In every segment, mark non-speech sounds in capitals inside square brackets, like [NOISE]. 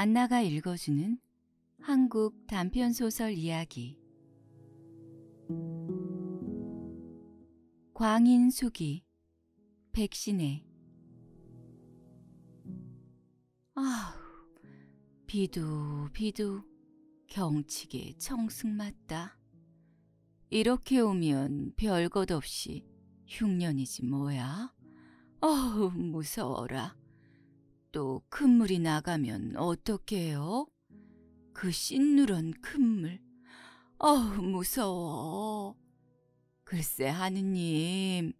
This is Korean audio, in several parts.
안나가 읽어주는 한국 단편소설 이야기 광인수기 백신에 아우 비도 비도 경치게 청승 맞다. 이렇게 오면 별것 없이 흉년이지 뭐야. 어우 무서워라. 그 큰물이 나가면 어떡해요? 그신누런 큰물. 어우, 무서워. 글쎄, 하느님,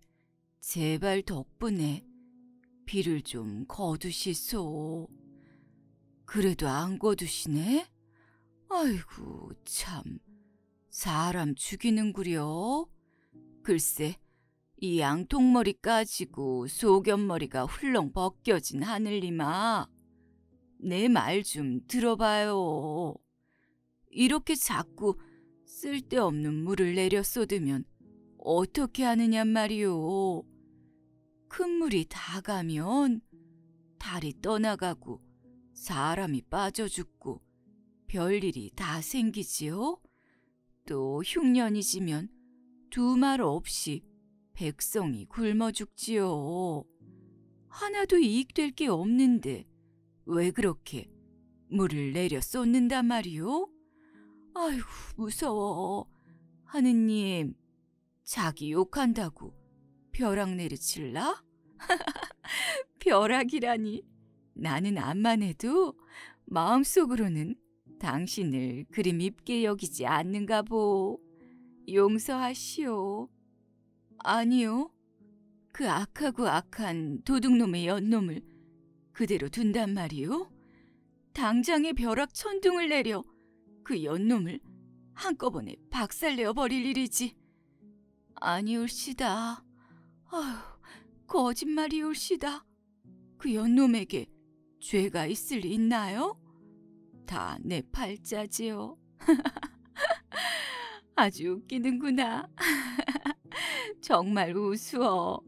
제발 덕분에 비를 좀 거두시소. 그래도 안 거두시네? 아이고, 참. 사람 죽이는구려. 글쎄, 이 양통머리 까지고 소견머리가 훌렁 벗겨진 하늘님아. 내말 좀 들어봐요. 이렇게 자꾸 쓸데없는 물을 내려 쏟으면 어떻게 하느냔 말이오. 큰 물이 다 가면 달이 떠나가고 사람이 빠져 죽고 별일이 다 생기지요. 또 흉년이 지면 두 말 없이 백성이 굶어 죽지요. 하나도 이익될 게 없는데 왜 그렇게 물을 내려 쏟는단 말이오? 아휴 무서워. 하느님 자기 욕한다고 벼락 내리칠라? [LAUGHS] 벼락이라니 나는 암만 해도 마음속으로는 당신을 그림 입게 여기지 않는가 보. 용서하시오. 아니요. 그 악하고 악한 도둑놈의 연놈을 그대로 둔단 말이요? 당장에 벼락 천둥을 내려 그 연놈을 한꺼번에 박살내어 버릴 일이지. 아니올시다. 아휴, 거짓말이올시다. 그 연놈에게 죄가 있을 리 있나요? 다 내 팔자지요. [LAUGHS] 아주 웃기는구나. [LAUGHS] [LAUGHS] 정말 우스워.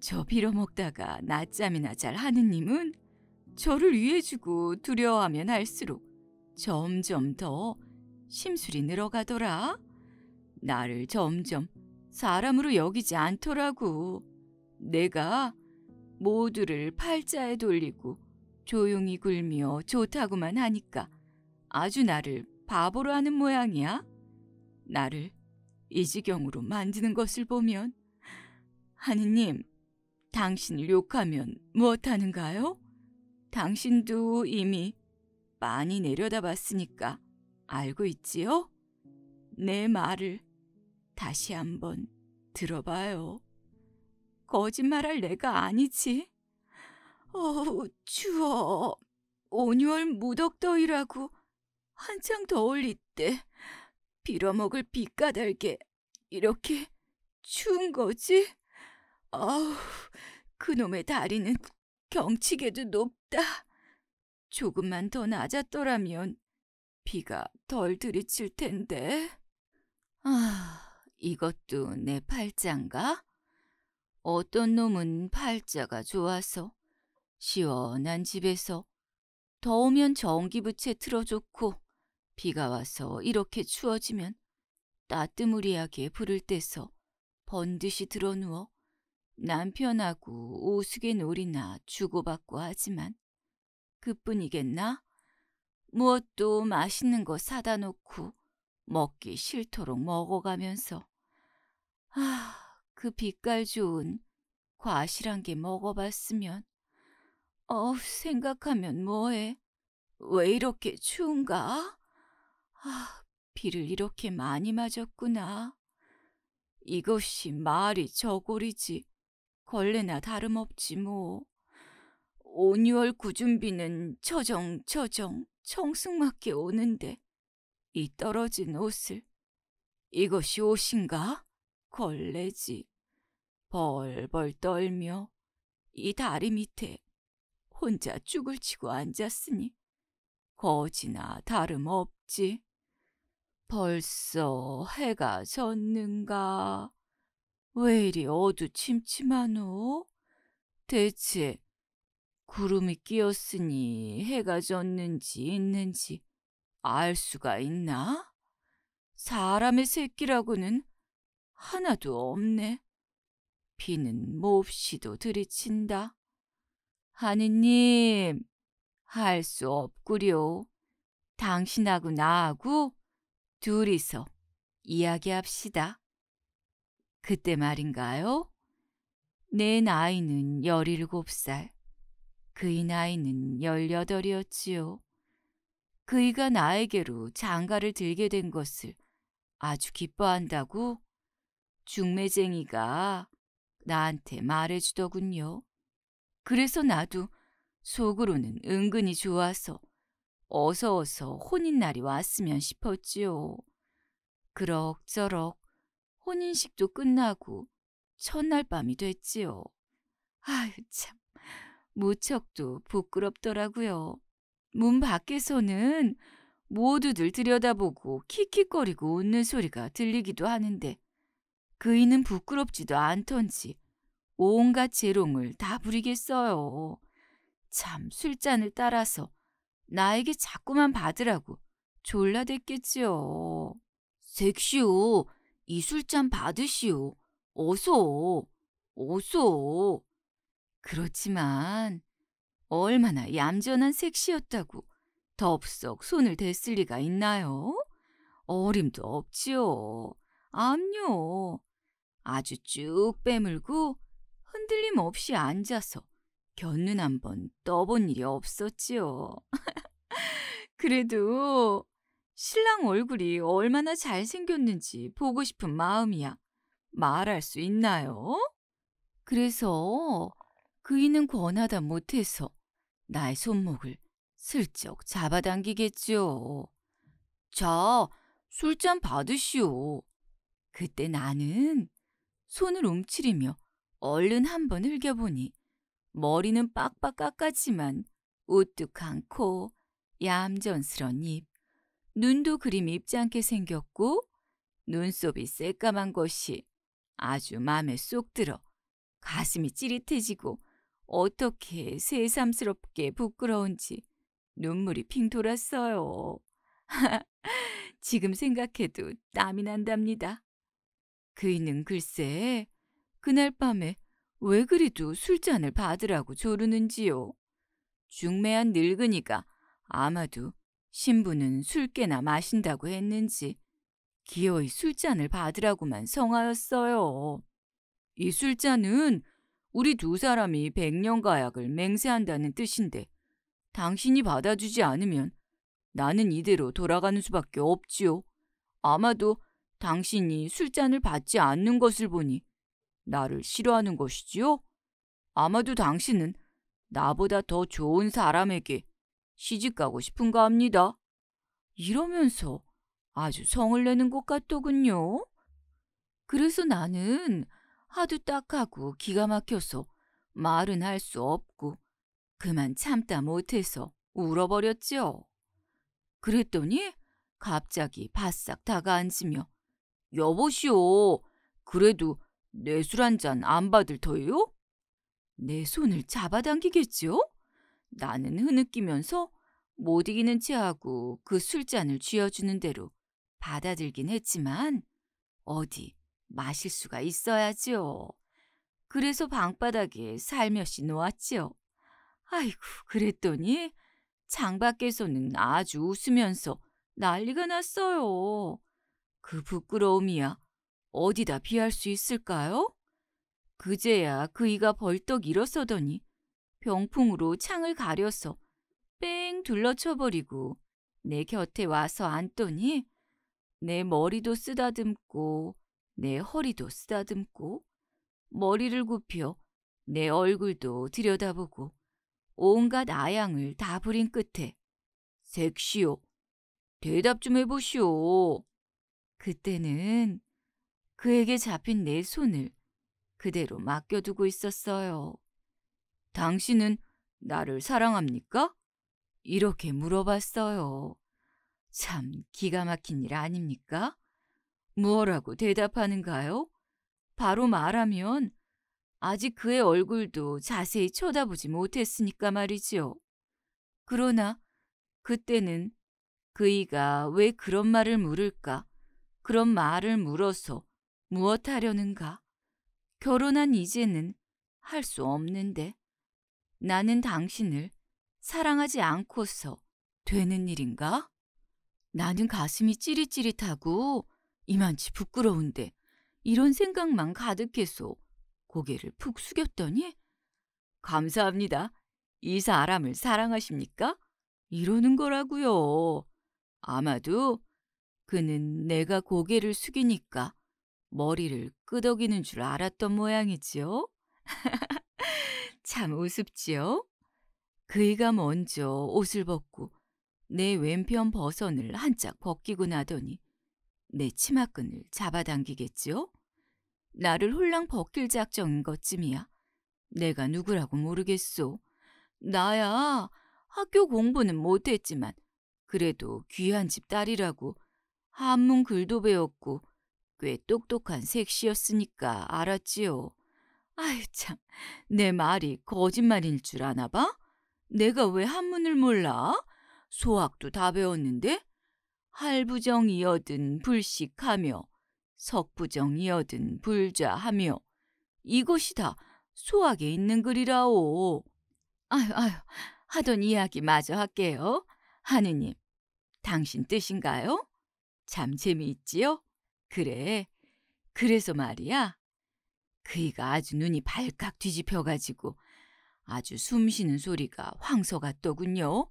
저 빌어먹다가 낮잠이나 잘 하느님은 저를 위해주고 두려워하면 할수록 점점 더 심술이 늘어가더라. 나를 점점 사람으로 여기지 않더라고. 내가 모두를 팔자에 돌리고 조용히 굴며 좋다고만 하니까 아주 나를 바보로 하는 모양이야. 나를 이 지경으로 만지는 것을 보면 하느님, 당신을 욕하면 무엇하는가요? 당신도 이미 많이 내려다봤으니까 알고 있지요? 내 말을 다시 한번 들어봐요. 거짓말할 내가 아니지. 어우, 추워. 온유월 무덕더이라고 한창 더울 이때 빌어먹을 빛까닥에 이렇게 추운 거지? 아우, 그놈의 다리는 경치계도 높다. 조금만 더 낮았더라면 비가 덜 들이칠 텐데. 아, 이것도 내 팔자인가? 어떤 놈은 팔자가 좋아서 시원한 집에서 더우면 전기부채 틀어줬고 비가 와서 이렇게 추워지면 따뜻무리하게 불을 떼서 번듯이 드러누워 남편하고 오수개 놀이나 주고받고 하지만 그뿐이겠나? 무엇도 맛있는 거 사다 놓고 먹기 싫도록 먹어가면서 아, 그 빛깔 좋은 과실한 게 먹어봤으면 어, 생각하면 뭐해? 왜 이렇게 추운가? 아, 비를 이렇게 많이 맞았구나. 이것이 말이 저고리지 걸레나 다름없지 뭐. 온유월 구준비는 처정 처정 청승맞게 오는데 이 떨어진 옷을 이것이 옷인가? 걸레지. 벌벌 떨며 이 다리 밑에 혼자 죽을 치고 앉았으니 거지나 다름없지. 벌써 해가 졌는가? 왜 이리 어두침침하노? 대체 구름이 끼었으니 해가 졌는지 있는지 알 수가 있나? 사람의 새끼라고는 하나도 없네. 비는 몹시도 들이친다. 하느님, 할 수 없구려. 당신하고 나하고 둘이서 이야기합시다. 그때 말인가요? 내 나이는 17살, 그의 나이는 18이었지요. 그이가 나에게로 장가를 들게 된 것을 아주 기뻐한다고 중매쟁이가 나한테 말해주더군요. 그래서 나도 속으로는 은근히 좋아서 어서 어서 혼인날이 왔으면 싶었지요. 그럭저럭 혼인식도 끝나고 첫날 밤이 됐지요. 아유 참 무척도 부끄럽더라고요. 문 밖에서는 모두들 들여다보고 킥킥거리고 웃는 소리가 들리기도 하는데 그이는 부끄럽지도 않던지 온갖 재롱을 다 부리겠어요. 참 술잔을 따라서 나에게 자꾸만 받으라고 졸라 됐겠지요. 섹시오, 이 술잔 받으시오. 어서, 어서. 그렇지만 얼마나 얌전한 섹시였다고 덥석 손을 댔을 리가 있나요? 어림도 없지요. 암요. 아주 쭉 빼물고 흔들림 없이 앉아서 견눈 한번 떠본 일이 없었지요. [LAUGHS] 그래도 신랑 얼굴이 얼마나 잘생겼는지 보고 싶은 마음이야. 말할 수 있나요? 그래서 그이는 권하다 못해서 나의 손목을 슬쩍 잡아당기겠죠요 자, 술잔 받으시오. 그때 나는 손을 움츠리며 얼른 한번 흘겨보니 머리는 빡빡 깎았지만 우뚝한 코, 얌전스런 입, 눈도 그림 입지 않게 생겼고 눈썹이 새까만 것이 아주 마음에 쏙 들어 가슴이 찌릿해지고 어떻게 새삼스럽게 부끄러운지 눈물이 핑 돌았어요. [LAUGHS] 지금 생각해도 땀이 난답니다. 그이는 글쎄 그날 밤에 왜 그리도 술잔을 받으라고 조르는지요. 중매한 늙은이가 아마도 신부는 술깨나 마신다고 했는지 기어이 술잔을 받으라고만 성하였어요. 이 술잔은 우리 두 사람이 백년가약을 맹세한다는 뜻인데 당신이 받아주지 않으면 나는 이대로 돌아가는 수밖에 없지요. 아마도 당신이 술잔을 받지 않는 것을 보니 나를 싫어하는 것이지요? 아마도 당신은 나보다 더 좋은 사람에게 시집 가고 싶은가 합니다. 이러면서 아주 성을 내는 것 같더군요. 그래서 나는 하도 딱하고 기가 막혀서 말은 할 수 없고 그만 참다 못해서 울어버렸죠. 그랬더니 갑자기 바싹 다가앉으며 여보시오 그래도 내 술한 잔 안 받을 터예요? 내 손을 잡아당기겠죠? 나는 흐느끼면서 못 이기는 체하고 그 술잔을 쥐어주는 대로 받아들긴 했지만 어디 마실 수가 있어야지요. 그래서 방바닥에 살며시 놓았지요. 아이고 그랬더니 장 밖에서는 아주 웃으면서 난리가 났어요. 그 부끄러움이야 어디다 비할 수 있을까요? 그제야 그이가 벌떡 일어서더니 병풍으로 창을 가려서 뺑 둘러쳐버리고 내 곁에 와서 앉더니 내 머리도 쓰다듬고 내 허리도 쓰다듬고 머리를 굽혀 내 얼굴도 들여다보고 온갖 아양을 다 부린 끝에 색시오 대답 좀 해보시오. 그때는 그에게 잡힌 내 손을 그대로 맡겨두고 있었어요. 당신은 나를 사랑합니까? 이렇게 물어봤어요. 참 기가 막힌 일 아닙니까? 뭐라고 대답하는가요? 바로 말하면 아직 그의 얼굴도 자세히 쳐다보지 못했으니까 말이지요. 그러나 그때는 그이가 왜 그런 말을 물을까? 그런 말을 물어서 무엇하려는가? 결혼한 이제는 할 수 없는데 나는 당신을 사랑하지 않고서 되는 일인가? 나는 가슴이 찌릿찌릿하고 이만치 부끄러운데 이런 생각만 가득해서 고개를 푹 숙였더니 감사합니다. 이 사람을 사랑하십니까? 이러는 거라고요. 아마도 그는 내가 고개를 숙이니까 머리를 끄덕이는 줄 알았던 모양이지요. [LAUGHS] 참 우습지요? 그이가 먼저 옷을 벗고 내 왼편 버선을 한짝 벗기고 나더니 내 치마끈을 잡아당기겠지요? 나를 홀랑 벗길 작정인 것쯤이야. 내가 누구라고 모르겠소. 나야 학교 공부는 못했지만 그래도 귀한 집 딸이라고 한문 글도 배웠고 꽤 똑똑한 색시였으니까 알았지요. 아유 참, 내 말이 거짓말일 줄 아나 봐? 내가 왜 한문을 몰라? 소학도 다 배웠는데? 할부정이어든 불식하며 석부정이어든 불좌하며 이것이 다 소학에 있는 글이라오. 아유 아유 하던 이야기 마저 할게요. 하느님, 당신 뜻인가요? 참 재미있지요? 그래, 그래서 말이야. 그이가 아주 눈이 발칵 뒤집혀가지고 아주 숨쉬는 소리가 황소 같더군요.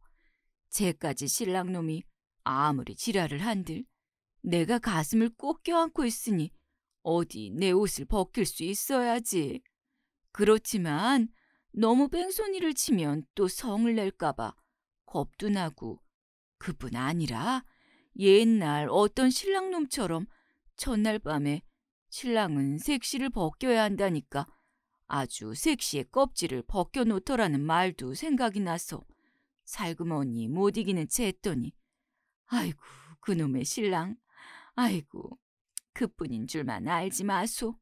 쟤까지 신랑놈이 아무리 지랄을 한들 내가 가슴을 꼭 껴안고 있으니 어디 내 옷을 벗길 수 있어야지. 그렇지만 너무 뺑소니를 치면 또 성을 낼까봐 겁도 나고 그뿐 아니라 옛날 어떤 신랑놈처럼 첫날 밤에 신랑은 색시를 벗겨야 한다니까 아주 색시의 껍질을 벗겨놓더라는 말도 생각이 나서 살그머니 못 이기는 채 했더니 아이고 그놈의 신랑 아이고 그뿐인 줄만 알지 마소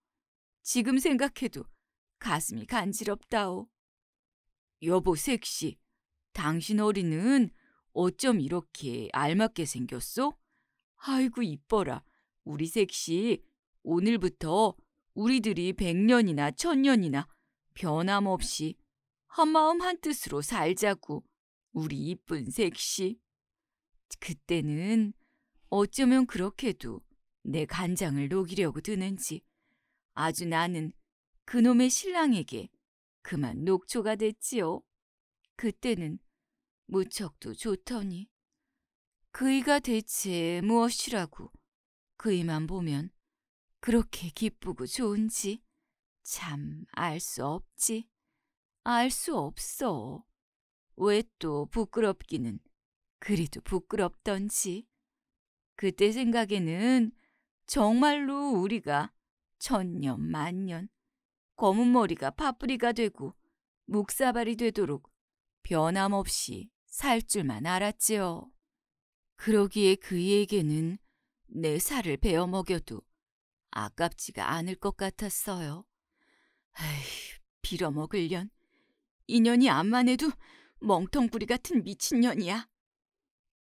지금 생각해도 가슴이 간지럽다오 여보 색시 당신 어린은 어쩜 이렇게 알맞게 생겼소? 아이고 이뻐라 우리 색시 오늘부터 우리들이 백년이나 천년이나 변함없이 한마음 한뜻으로 살자고 우리 이쁜 색시. 그때는 어쩌면 그렇게도 내 간장을 녹이려고 드는지 아주 나는 그놈의 신랑에게 그만 녹초가 됐지요. 그때는 무척도 좋더니 그이가 대체 무엇이라고 그이만 보면 그렇게 기쁘고 좋은지 참 알 수 없지. 알 수 없어. 왜 또 부끄럽기는 그리도 부끄럽던지. 그때 생각에는 정말로 우리가 천년 만년 검은 머리가 파뿌리가 되고 묵사발이 되도록 변함없이 살 줄만 알았지요. 그러기에 그이에게는 내 살을 베어 먹여도 아깝지가 않을 것 같았어요. 에휴 빌어먹을 년. 인연이 암만 해도 멍텅구리 같은 미친년이야.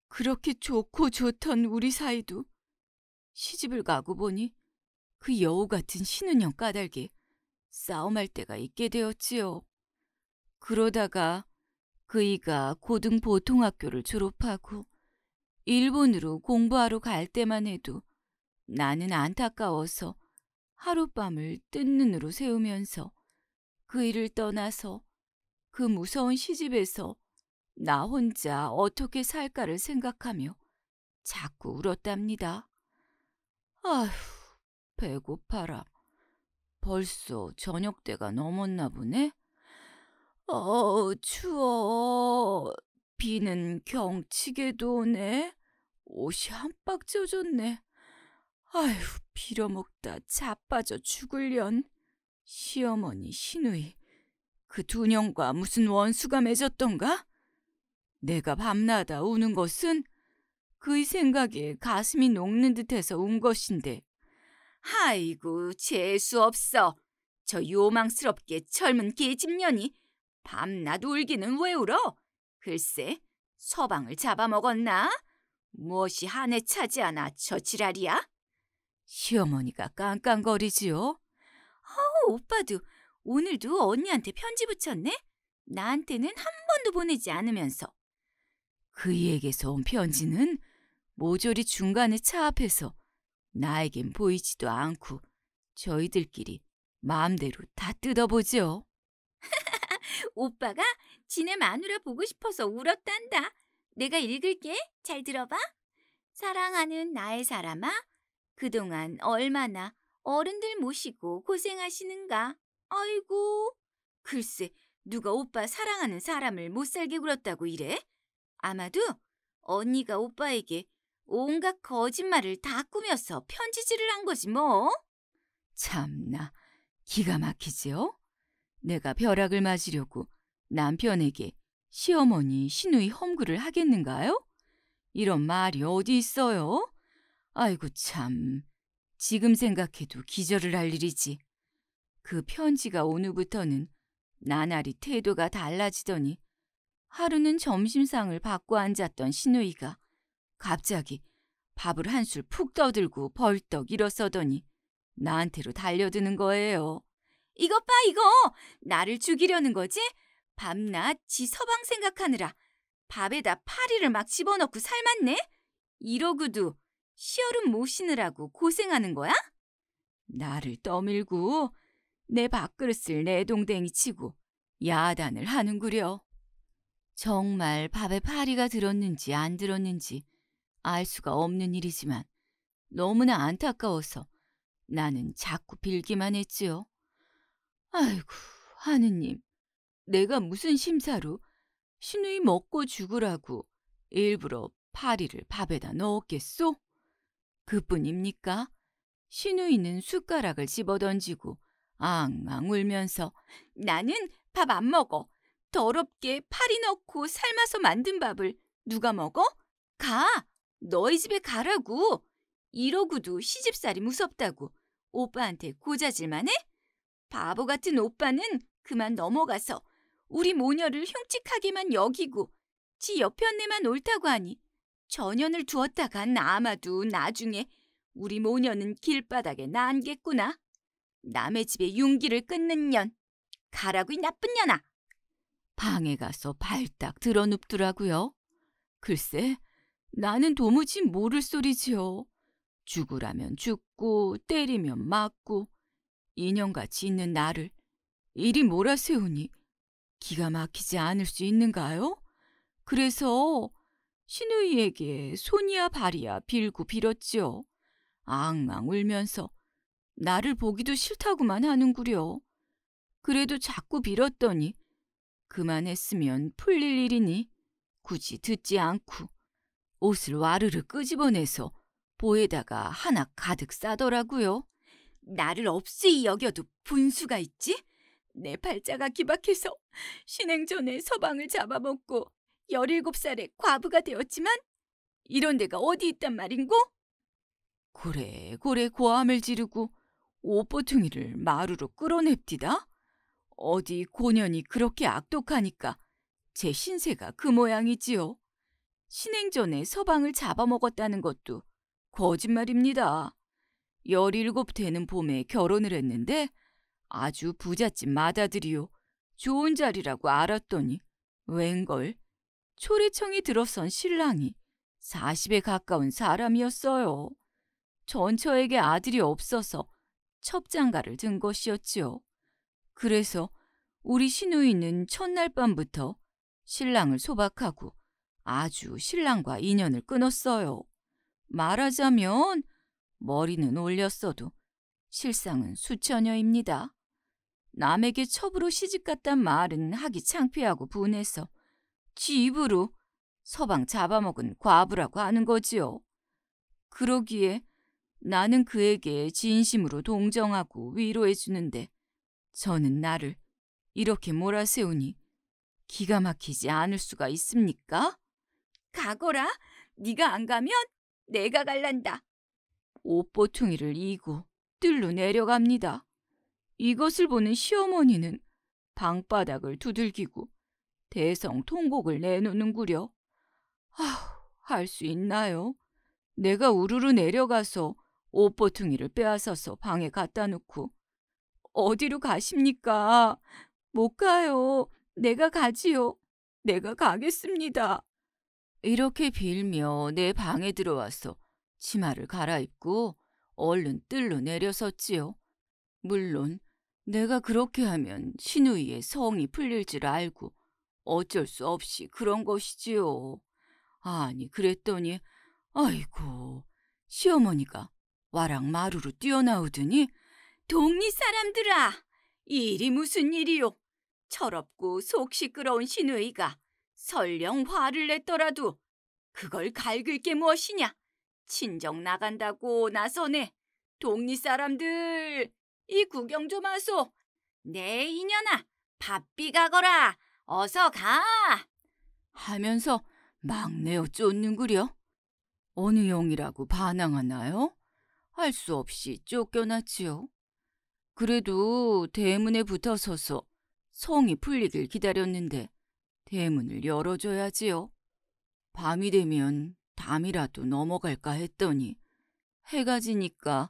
그렇게 좋고 좋던 우리 사이도 시집을 가고 보니 그 여우 같은 신은년 까닭에 싸움할 때가 있게 되었지요. 그러다가 그이가 고등보통학교를 졸업하고 일본으로 공부하러 갈 때만 해도 나는 안타까워서 하룻밤을 뜬 눈으로 세우면서 그 일을 떠나서 그 무서운 시집에서 나 혼자 어떻게 살까를 생각하며 자꾸 울었답니다. 아휴, 배고파라. 벌써 저녁 때가 넘었나 보네. 어, 추워. 비는 경치게도 오네. 옷이 한빡 젖었네. 아휴, 빌어먹다 자빠져 죽을련. 시어머니 시누이, 그 두 년과 무슨 원수가 맺었던가? 내가 밤나다 우는 것은 그의 생각에 가슴이 녹는 듯해서 운 것인데. 아이고, 재수 없어. 저 요망스럽게 젊은 계집년이 밤낮 울기는 왜 울어? 글쎄, 서방을 잡아먹었나? 무엇이 한해 차지 않아 저 지랄이야? 시어머니가 깡깡거리지요. 아우 오빠도 오늘도 언니한테 편지 붙였네. 나한테는 한 번도 보내지 않으면서. 그이에게서 온 편지는 모조리 중간에 차 앞에서 나에겐 보이지도 않고 저희들끼리 마음대로 다 뜯어보죠. [LAUGHS] 오빠가 지네 마누라 보고 싶어서 울었단다. 내가 읽을게. 잘 들어봐. 사랑하는 나의 사람아, 그동안 얼마나 어른들 모시고 고생하시는가. 아이고, 글쎄 누가 오빠 사랑하는 사람을 못 살게 굴었다고 이래? 아마도 언니가 오빠에게 온갖 거짓말을 다 꾸며서 편지질을 한 거지 뭐. 참나 기가 막히지요? 내가 벼락을 맞으려고 남편에게 시어머니 시누이 험구를 하겠는가요? 이런 말이 어디 있어요? 아이고 참, 지금 생각해도 기절을 할 일이지. 그 편지가 온 후부터는 나날이 태도가 달라지더니 하루는 점심상을 받고 앉았던 신우이가 갑자기 밥을 한술 푹 떠들고 벌떡 일어서더니 나한테로 달려드는 거예요. 이것 봐 이거! 나를 죽이려는 거지? 밤낮 지 서방 생각하느라 밥에다 파리를 막 집어넣고 삶았네? 이러구두 시어른 모시느라고 고생하는 거야? 나를 떠밀고 내 밥그릇을 내동댕이 치고 야단을 하는구려. 정말 밥에 파리가 들었는지 안 들었는지 알 수가 없는 일이지만 너무나 안타까워서 나는 자꾸 빌기만 했지요. 아이고, 하느님, 내가 무슨 심사로 신의 먹고 죽으라고 일부러 파리를 밥에다 넣었겠소? 그뿐입니까? 시누이는 숟가락을 집어던지고 앙앙 울면서 나는 밥 안 먹어. 더럽게 파리 넣고 삶아서 만든 밥을 누가 먹어? 가! 너희 집에 가라고! 이러고도 시집살이 무섭다고 오빠한테 고자질만 해? 바보 같은 오빠는 그만 넘어가서 우리 모녀를 흉측하게만 여기고 지 옆에 언니만 옳다고 하니 전연을 두었다간 아마도 나중에 우리 모녀는 길바닥에 난겠구나. 남의 집에 윤기를 끊는 년. 가라고 이 나쁜 년아. 방에 가서 발딱 들어눕더라고요. 글쎄, 나는 도무지 모를 소리지요. 죽으라면 죽고 때리면 맞고 인형같이 있는 나를 이리 몰아세우니 기가 막히지 않을 수 있는가요? 그래서 신우이에게 손이야 발이야 빌고 빌었지요. 앙앙 울면서 나를 보기도 싫다고만 하는구려. 그래도 자꾸 빌었더니 그만했으면 풀릴 일이니 굳이 듣지 않고 옷을 와르르 끄집어내서 보에다가 하나 가득 싸더라고요. 나를 없이 여겨도 분수가 있지? 내 팔자가 기박해서 신행 전에 서방을 잡아먹고 열일곱 살에 과부가 되었지만 이런 데가 어디 있단 말인고? 그래그래 고래 고함을 지르고 옷보퉁이를 마루로 끌어냅디다. 어디 고년이 그렇게 악독하니까 제 신세가 그 모양이지요. 신행전에 서방을 잡아먹었다는 것도 거짓말입니다. 열일곱 되는 봄에 결혼을 했는데 아주 부잣집 마다들이요. 좋은 자리라고 알았더니 웬걸 초리청이 들어선 신랑이 40에 가까운 사람이었어요. 전처에게 아들이 없어서 첩장가를 든 것이었지요. 그래서 우리 신우이는 첫날 밤부터 신랑을 소박하고 아주 신랑과 인연을 끊었어요. 말하자면 머리는 올렸어도 실상은 수처녀입니다. 남에게 첩으로 시집갔단 말은 하기 창피하고 분해서 집으로 서방 잡아먹은 과부라고 하는 거지요. 그러기에 나는 그에게 진심으로 동정하고 위로해 주는데 저는 나를 이렇게 몰아세우니 기가 막히지 않을 수가 있습니까? 가거라. 네가 안 가면 내가 갈란다. 옷보퉁이를 이고 뜰로 내려갑니다. 이것을 보는 시어머니는 방바닥을 두들기고 대성 통곡을 내놓는구려. 아휴, 할수 있나요? 내가 우르르 내려가서 옷보퉁이를 빼앗아서 방에 갖다 놓고 어디로 가십니까? 못 가요. 내가 가지요. 내가 가겠습니다. 이렇게 빌며 내 방에 들어와서 치마를 갈아입고 얼른 뜰로 내려섰지요. 물론 내가 그렇게 하면 신우이의 성이 풀릴 줄 알고 어쩔 수 없이 그런 것이지요. 아니 그랬더니 아이고 시어머니가 와랑 마루로 뛰어나오더니 동리 사람들아 일이 무슨 일이요? 철없고 속 시끄러운 시누이가 설령 화를 냈더라도 그걸 갈길 게 무엇이냐? 친정 나간다고 나서네. 동리 사람들 이 구경 좀 하소. 내 네, 이년아 바삐 가거라. 어서 가! 하면서 막내어 쫓는구려. 어느 형이라고 반항하나요? 할 수 없이 쫓겨났지요. 그래도 대문에 붙어서서 성이 풀리길 기다렸는데 대문을 열어줘야지요. 밤이 되면 담이라도 넘어갈까 했더니 해가 지니까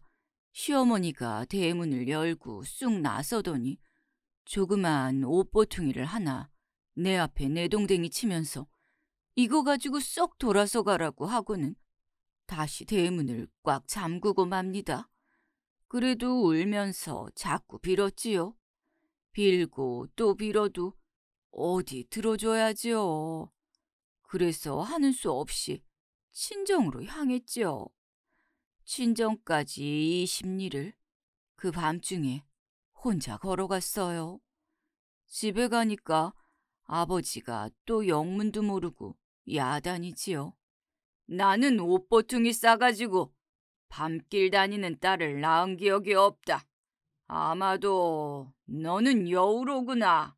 시어머니가 대문을 열고 쑥 나서더니 조그만 옷보퉁이를 하나 내 앞에 내 동댕이 치면서 이거 가지고 쏙 돌아서 가라고 하고는 다시 대문을 꽉 잠그고 맙니다. 그래도 울면서 자꾸 빌었지요. 빌고 또 빌어도 어디 들어줘야지요. 그래서 하는 수 없이 친정으로 향했지요. 친정까지 이 심리를 그 밤중에 혼자 걸어갔어요. 집에 가니까 아버지가 또 영문도 모르고 야단이지요. 나는 옷보퉁이 싸가지고 밤길 다니는 딸을 낳은 기억이 없다. 아마도 너는 여우로구나.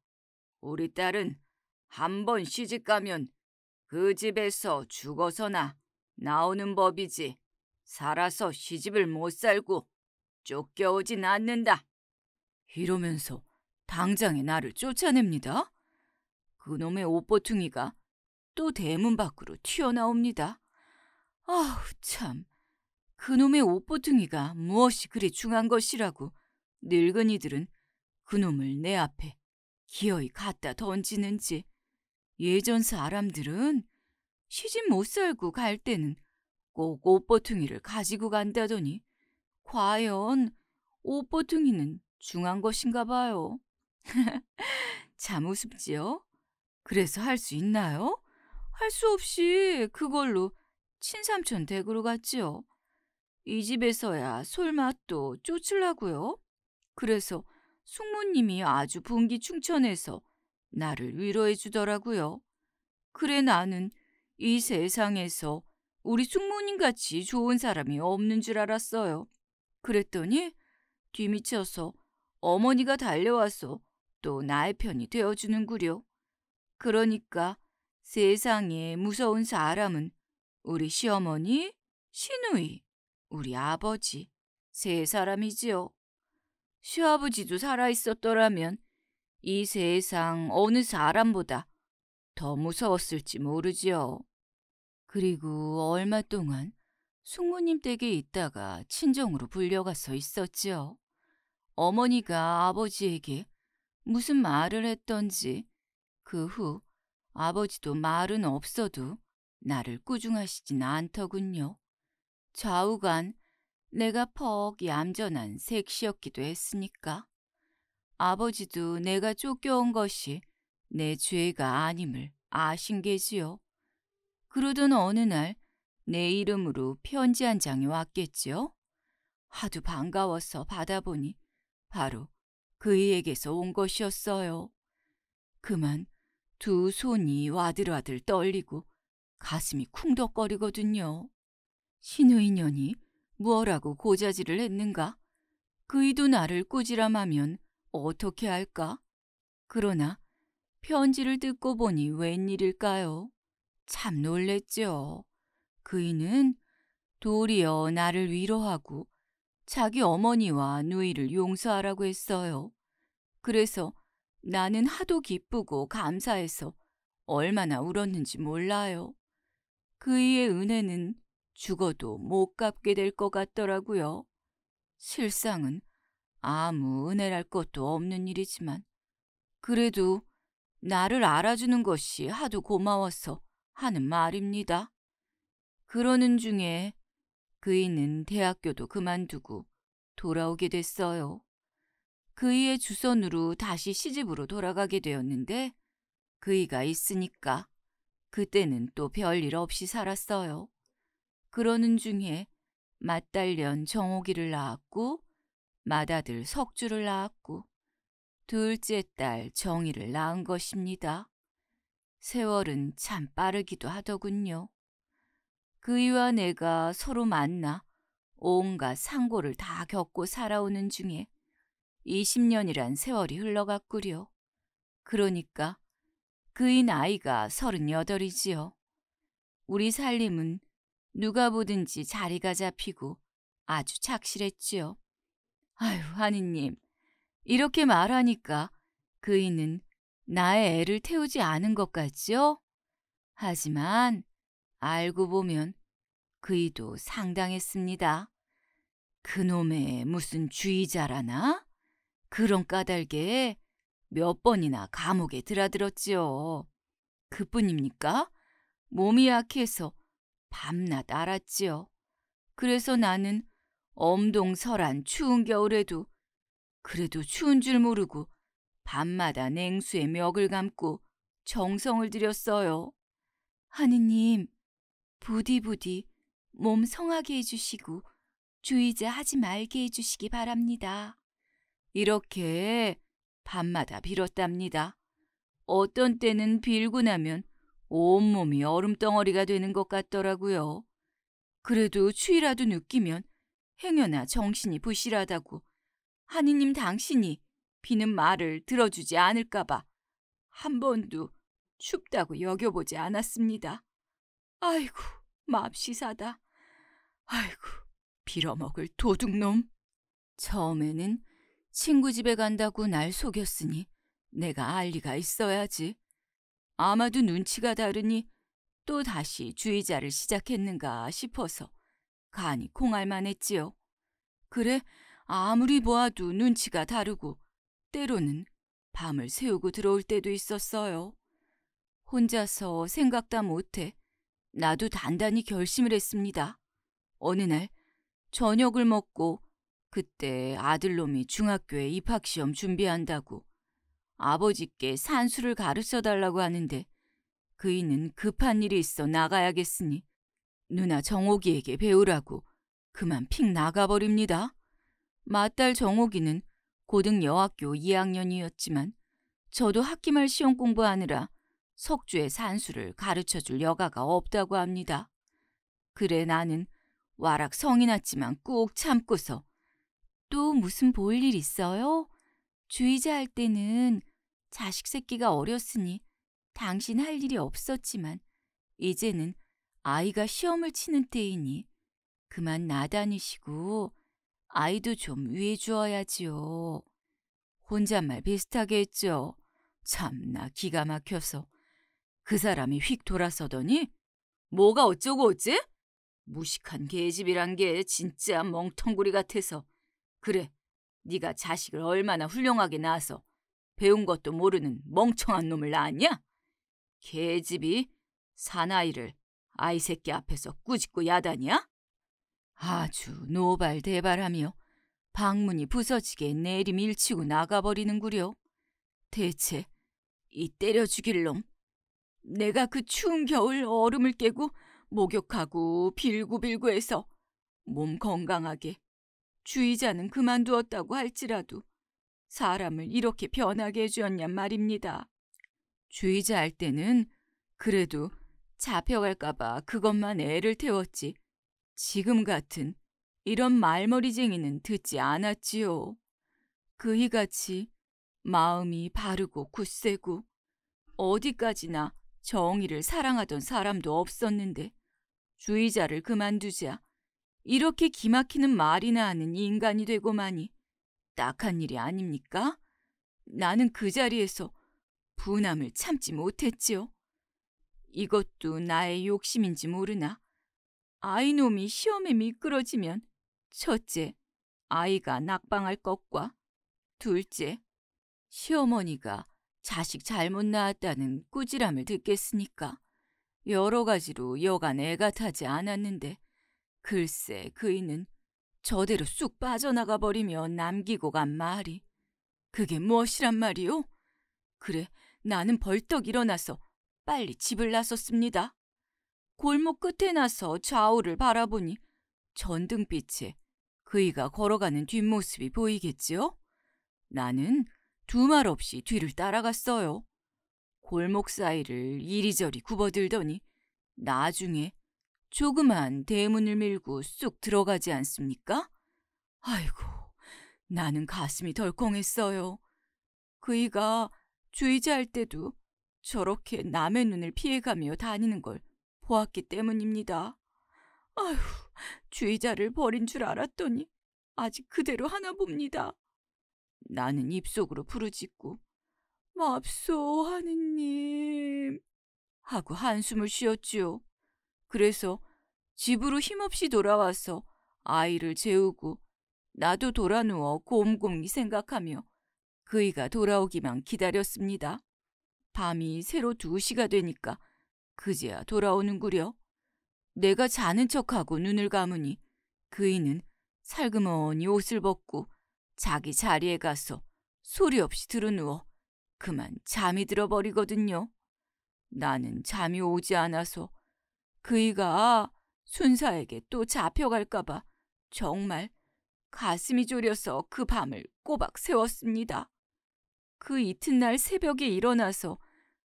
우리 딸은 한 번 시집 가면 그 집에서 죽어서나 나오는 법이지. 살아서 시집을 못 살고 쫓겨오진 않는다. 이러면서 당장에 나를 쫓아냅니다. 그놈의 옷보퉁이가 또 대문 밖으로 튀어나옵니다. 아우 참, 그놈의 옷보퉁이가 무엇이 그리 중한 것이라고 늙은이들은 그놈을 내 앞에 기어이 갖다 던지는지 예전 사람들은 시집 못 살고 갈 때는 꼭 옷보퉁이를 가지고 간다더니 과연 옷보퉁이는 중한 것인가 봐요. [LAUGHS] 참 우습지요? 그래서 할 수 있나요? 할 수 없이 그걸로 친삼촌 댁으로 갔지요. 이 집에서야 솔맛도 쫓으려고요. 그래서 숙모님이 아주 분기충천해서 나를 위로해 주더라고요. 그래 나는 이 세상에서 우리 숙모님 같이 좋은 사람이 없는 줄 알았어요. 그랬더니 뒤미쳐서 어머니가 달려와서 또 나의 편이 되어주는구려. 그러니까 세상에 무서운 사람은 우리 시어머니, 시누이, 우리 아버지 세 사람이지요. 시아버지도 살아있었더라면 이 세상 어느 사람보다 더 무서웠을지 모르지요. 그리고 얼마 동안 숙모님 댁에 있다가 친정으로 불려가서 있었지요. 어머니가 아버지에게 무슨 말을 했던지 그후 아버지도 말은 없어도 나를 꾸중하시진 않더군요. 좌우간 내가 퍽 얌전한 색시였기도 했으니까. 아버지도 내가 쫓겨온 것이 내 죄가 아님을 아신 게지요. 그러던 어느 날 내 이름으로 편지 한 장이 왔겠지요. 하도 반가워서 받아보니 바로 그이에게서 온 것이었어요. 그만 두 손이 와들와들 떨리고 가슴이 쿵덕거리거든요. 신의년이 무엇라고 고자질을 했는가? 그이도 나를 꾸지람하면 어떻게 할까? 그러나 편지를 듣고 보니 웬일일까요? 참 놀랬죠. 그이는 도리어 나를 위로하고 자기 어머니와 누이를 용서하라고 했어요. 그래서 나는 하도 기쁘고 감사해서 얼마나 울었는지 몰라요. 그이의 은혜는 죽어도 못 갚게 될 것 같더라고요. 실상은 아무 은혜랄 것도 없는 일이지만 그래도 나를 알아주는 것이 하도 고마워서 하는 말입니다. 그러는 중에 그이는 대학교도 그만두고 돌아오게 됐어요. 그이의 주선으로 다시 시집으로 돌아가게 되었는데 그이가 있으니까 그때는 또 별일 없이 살았어요. 그러는 중에 맏딸년 정옥이를 낳았고 맏아들 석주를 낳았고 둘째 딸 정희를 낳은 것입니다. 세월은 참 빠르기도 하더군요. 그이와 내가 서로 만나 온갖 상고를 다 겪고 살아오는 중에 20년이란 세월이 흘러갔구려. 그러니까 그인 아이가 3 8이지요 우리 살림은 누가 보든지 자리가 잡히고 아주 착실했지요. 아휴 하느님, 이렇게 말하니까 그이는 나의 애를 태우지 않은 것 같지요? 하지만 알고 보면 그이도 상당했습니다. 그놈의 무슨 주의자라나? 그런 까닭에 몇 번이나 감옥에 들어들었지요. 그뿐입니까? 몸이 약해서 밤낮 알았지요. 그래서 나는 엄동설한 추운 겨울에도 그래도 추운 줄 모르고 밤마다 냉수에 멱을 감고 정성을 들였어요. 하느님, 부디부디 몸 성하게 해주시고 주의자 하지 말게 해주시기 바랍니다. 이렇게 밤마다 빌었답니다. 어떤 때는 빌고 나면 온몸이 얼음덩어리가 되는 것 같더라고요. 그래도 추위라도 느끼면 행여나 정신이 부실하다고 하느님 당신이 비는 말을 들어주지 않을까봐 한 번도 춥다고 여겨보지 않았습니다. 아이고, 맙시사다. 아이고, 빌어먹을 도둑놈. 처음에는 친구 집에 간다고 날 속였으니 내가 알 리가 있어야지. 아마도 눈치가 다르니 또 다시 주의자를 시작했는가 싶어서 간이 콩알만 했지요. 그래 아무리 보아도 눈치가 다르고 때로는 밤을 새우고 들어올 때도 있었어요. 혼자서 생각다 못해 나도 단단히 결심을 했습니다. 어느 날 저녁을 먹고 그때 아들놈이 중학교에 입학시험 준비한다고 아버지께 산수를 가르쳐 달라고 하는데 그이는 급한 일이 있어 나가야겠으니 누나 정옥이에게 배우라고 그만 픽 나가버립니다. 맏딸 정옥이는 고등여학교 2학년이었지만 저도 학기말 시험 공부하느라 석주의 산수를 가르쳐줄 여가가 없다고 합니다. 그래 나는 와락 성이 났지만 꾹 참고서 또 무슨 보일 일 있어요? 주의자 할 때는 자식 새끼가 어렸으니 당신 할 일이 없었지만 이제는 아이가 시험을 치는 때이니 그만 나다니시고 아이도 좀 위해 주어야지요. 혼잣말 비슷하게 했죠. 참나 기가 막혀서 그 사람이 휙 돌아서더니 뭐가 어쩌고 어째? 무식한 개집이란 게 진짜 멍텅구리 같아서 그래, 네가 자식을 얼마나 훌륭하게 낳아서 배운 것도 모르는 멍청한 놈을 낳았냐? 개집이 사나이를 아이 새끼 앞에서 꾸짖고 야단이야? 아주 노발대발하며 방문이 부서지게 내리밀치고 나가버리는구려. 대체 이 때려죽일 놈. 내가 그 추운 겨울 얼음을 깨고 목욕하고 빌고빌고해서몸 건강하게 주의자는 그만두었다고 할지라도 사람을 이렇게 변하게 해주었냔 말입니다. 주의자 할 때는 그래도 잡혀갈까봐 그것만 애를 태웠지. 지금 같은 이런 말머리쟁이는 듣지 않았지요. 그이같이 마음이 바르고 굳세고 어디까지나 정의를 사랑하던 사람도 없었는데 주의자를 그만두자 이렇게 기막히는 말이나 하는 인간이 되고만이 딱한 일이 아닙니까? 나는 그 자리에서 분함을 참지 못했지요. 이것도 나의 욕심인지 모르나 아이놈이 시험에 미끄러지면 첫째, 아이가 낙방할 것과 둘째, 시어머니가 자식 잘못 낳았다는 꾸지람을 듣겠으니까 여러 가지로 여간 애가 타지 않았는데 글쎄 그이는 저대로 쑥 빠져나가 버리며 남기고 간 말이 그게 무엇이란 말이오? 그래 나는 벌떡 일어나서 빨리 집을 나섰습니다. 골목 끝에 나서 좌우를 바라보니 전등빛에 그이가 걸어가는 뒷모습이 보이겠지요? 나는 두 말 없이 뒤를 따라갔어요. 골목 사이를 이리저리 굽어들더니 나중에 조그만 대문을 밀고 쑥 들어가지 않습니까? 아이고, 나는 가슴이 덜컹했어요. 그이가 주의자할 때도 저렇게 남의 눈을 피해가며 다니는 걸 보았기 때문입니다. 아휴, 주의자를 버린 줄 알았더니 아직 그대로 하나 봅니다. 나는 입속으로 부르짖고 맙소 하느님 하고 한숨을 쉬었지요. 그래서 집으로 힘없이 돌아와서 아이를 재우고 나도 돌아누워 곰곰이 생각하며 그이가 돌아오기만 기다렸습니다. 밤이 새로 두시가 되니까 그제야 돌아오는구려. 내가 자는 척하고 눈을 감으니 그이는 살그머니 옷을 벗고 자기 자리에 가서 소리 없이 드러누워 그만 잠이 들어버리거든요. 나는 잠이 오지 않아서 그이가 순사에게 또 잡혀갈까봐 정말 가슴이 졸여서 그 밤을 꼬박 세웠습니다. 그 이튿날 새벽에 일어나서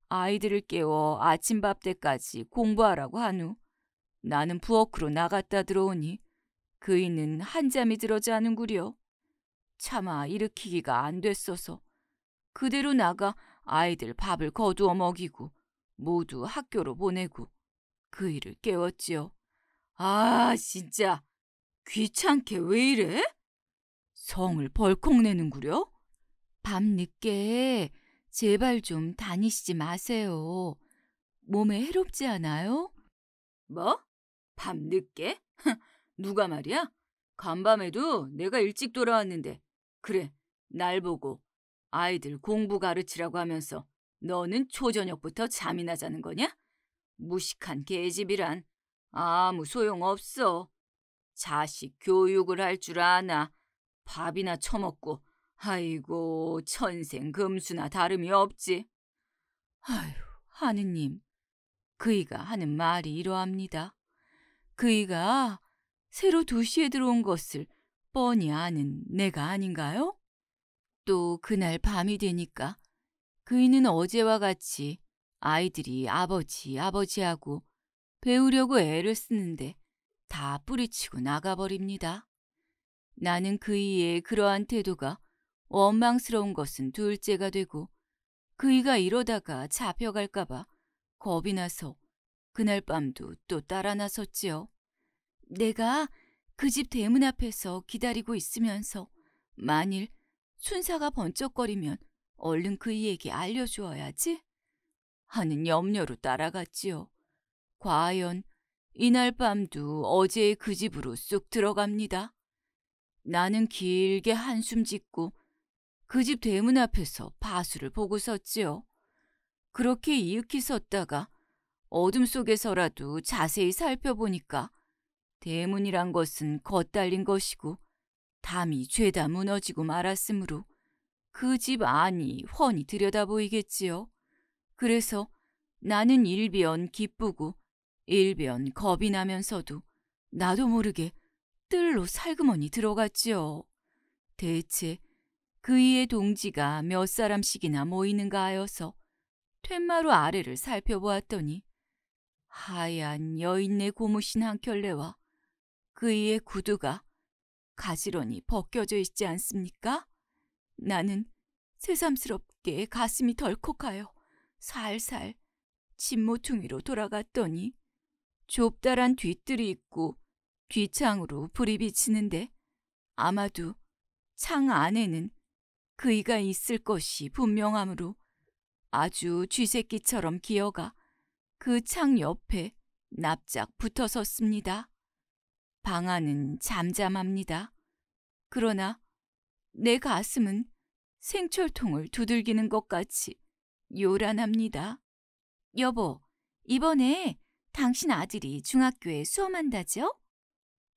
아이들을 깨워 아침밥 때까지 공부하라고 한 후 나는 부엌으로 나갔다 들어오니 그이는 한잠이 들어지 않은구려. 차마 일으키기가 안 됐어서 그대로 나가 아이들 밥을 거두어 먹이고 모두 학교로 보내고 그 일을 깨웠지요. 아, 진짜 귀찮게 왜 이래? 성을 벌컥 내는구려? 밤늦게 제발 좀 다니시지 마세요. 몸에 해롭지 않아요? 뭐? 밤늦게? 누가 말이야? 간밤에도 내가 일찍 돌아왔는데 그래, 날 보고 아이들 공부 가르치라고 하면서 너는 초저녁부터 잠이나 자는 거냐? 무식한 계집이란 아무 소용없어. 자식 교육을 할 줄 아나 밥이나 처먹고 아이고 천생금수나 다름이 없지. 아휴 하느님 그이가 하는 말이 이러합니다. 그이가 새로 두시에 들어온 것을 뻔히 아는 내가 아닌가요? 또 그날 밤이 되니까 그이는 어제와 같이 아이들이 아버지, 아버지하고 배우려고 애를 쓰는데 다 뿌리치고 나가버립니다. 나는 그이의 그러한 태도가 원망스러운 것은 둘째가 되고 그이가 이러다가 잡혀갈까봐 겁이 나서 그날 밤도 또 따라 나섰지요. 내가 그 집 대문 앞에서 기다리고 있으면서 만일 순사가 번쩍거리면 얼른 그이에게 알려주어야지. 하는 염려로 따라갔지요. 과연 이날 밤도 어제의 그 집으로 쑥 들어갑니다. 나는 길게 한숨 짓고 그 집 대문 앞에서 바수를 보고 섰지요. 그렇게 이윽히 섰다가 어둠 속에서라도 자세히 살펴보니까 대문이란 것은 겉달린 것이고 담이 죄다 무너지고 말았으므로 그 집 안이 훤히 들여다보이겠지요. 그래서 나는 일변 기쁘고 일변 겁이 나면서도 나도 모르게 뜰로 살그머니 들어갔지요. 대체 그이의 동지가 몇 사람씩이나 모이는가 하여서 퇴마루 아래를 살펴보았더니 하얀 여인네 고무신 한 켤레와 그이의 구두가 가지런히 벗겨져 있지 않습니까? 나는 새삼스럽게 가슴이 덜컥하여 살살 집모퉁이로 돌아갔더니 좁다란 뒤뜰이 있고 뒤창으로 불이 비치는데 아마도 창 안에는 그이가 있을 것이 분명하므로 아주 쥐새끼처럼 기어가 그 창 옆에 납작 붙어 섰습니다. 방 안은 잠잠합니다. 그러나 내 가슴은 생철통을 두들기는 것 같이 요란합니다. 여보, 이번에 당신 아들이 중학교에 수험한다죠?